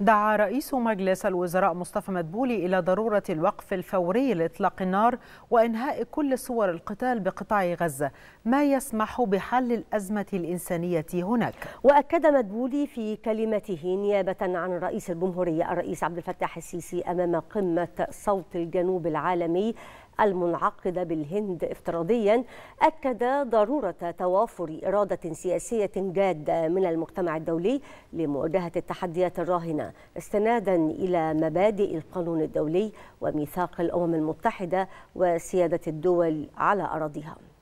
دعا رئيس مجلس الوزراء مصطفى مدبولي إلى ضرورة الوقف الفوري لإطلاق النار وإنهاء كل صور القتال بقطاع غزة ما يسمح بحل الأزمة الإنسانية هناك وأكد مدبولي في كلمته نيابة عن رئيس الجمهورية الرئيس عبد الفتاح السيسي أمام قمة صوت الجنوب العالمي المنعقدة بالهند افتراضيا أكد ضرورة توافر إرادة سياسية جادة من المجتمع الدولي لمواجهة التحديات الراهنة استنادا إلى مبادئ القانون الدولي وميثاق الأمم المتحدة وسيادة الدول على أراضيها